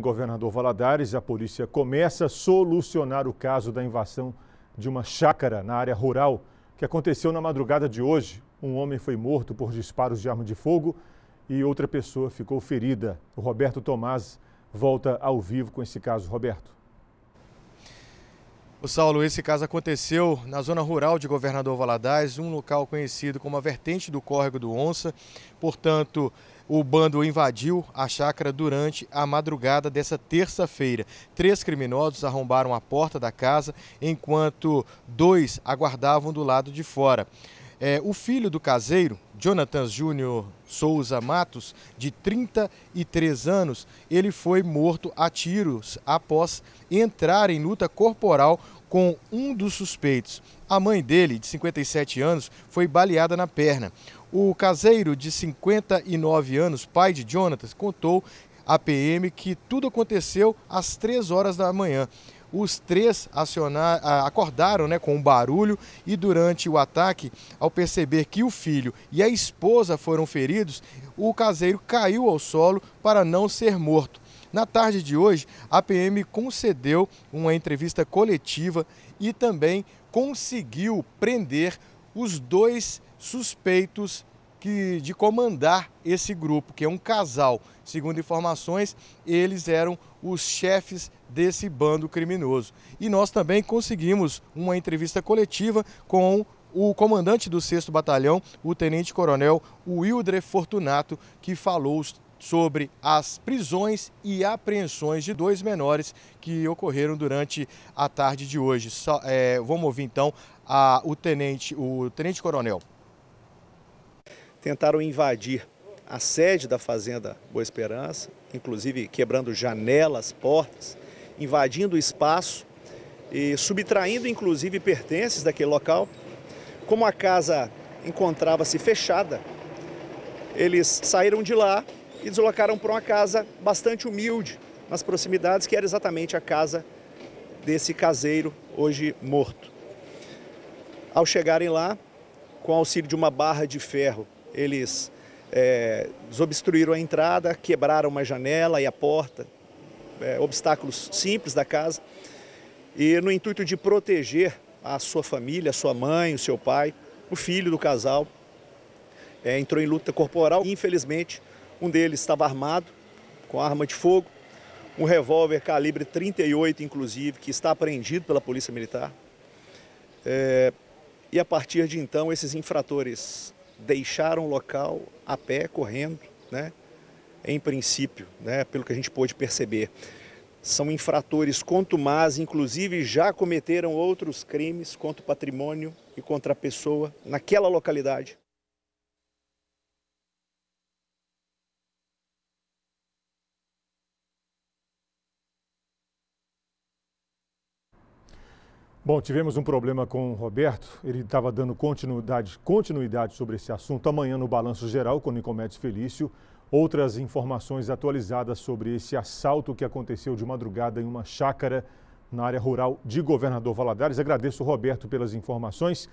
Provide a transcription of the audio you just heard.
Governador Valadares, a polícia começa a solucionar o caso da invasão de uma chácara na área rural que aconteceu na madrugada de hoje. Um homem foi morto por disparos de arma de fogo e outra pessoa ficou ferida. O Roberto Tomás volta ao vivo com esse caso. Roberto. O Saulo, esse caso aconteceu na zona rural de Governador Valadares, um local conhecido como a vertente do córrego do Onça. Portanto, o bando invadiu a chácara durante a madrugada dessa terça-feira. Três criminosos arrombaram a porta da casa, enquanto dois aguardavam do lado de fora. É, o filho do caseiro, Jonathan Júnior Souza Matos, de 33 anos, ele foi morto a tiros após entrar em luta corporal com um dos suspeitos. A mãe dele, de 57 anos, foi baleada na perna. O caseiro, de 59 anos, pai de Jonathan, contou à PM que tudo aconteceu às 3 horas da manhã. Os três acionar, acordaram né, com um barulho e durante o ataque, ao perceber que o filho e a esposa foram feridos, o caseiro caiu ao solo para não ser morto. Na tarde de hoje, a PM concedeu uma entrevista coletiva e também conseguiu prender os dois suspeitos que, de comandar esse grupo, que é um casal. Segundo informações, eles eram os chefes desse bando criminoso. E nós também conseguimos uma entrevista coletiva com o comandante do 6 Batalhão, o Tenente Coronel Wildre Fortunato, que falou sobre as prisões e apreensões de dois menores que ocorreram durante a tarde de hoje. Só, é, vamos ouvir então a, o tenente, o tenente coronel. Tentaram invadir a sede da Fazenda Boa Esperança, inclusive quebrando janelas, portas, invadindo o espaço e subtraindo inclusive pertences daquele local. Como a casa encontrava-se fechada, eles saíram de lá e deslocaram para uma casa bastante humilde, nas proximidades, que era exatamente a casa desse caseiro, hoje morto. Ao chegarem lá, com auxílio de uma barra de ferro, eles é, desobstruíram a entrada, quebraram uma janela e a porta, é, obstáculos simples da casa, e no intuito de proteger a sua família, a sua mãe, o seu pai, o filho do casal, é, entrou em luta corporal e, infelizmente, um deles estava armado, com arma de fogo, um revólver calibre 38, inclusive, que está apreendido pela Polícia Militar. É, e a partir de então, esses infratores deixaram o local a pé, correndo, né? em princípio, né? pelo que a gente pôde perceber. São infratores contumaz, inclusive já cometeram outros crimes contra o patrimônio e contra a pessoa naquela localidade. Bom, tivemos um problema com o Roberto. Ele estava dando continuidade, continuidade sobre esse assunto amanhã no Balanço Geral com o Nicomedes Felício. Outras informações atualizadas sobre esse assalto que aconteceu de madrugada em uma chácara na área rural de Governador Valadares. Agradeço, Roberto, pelas informações.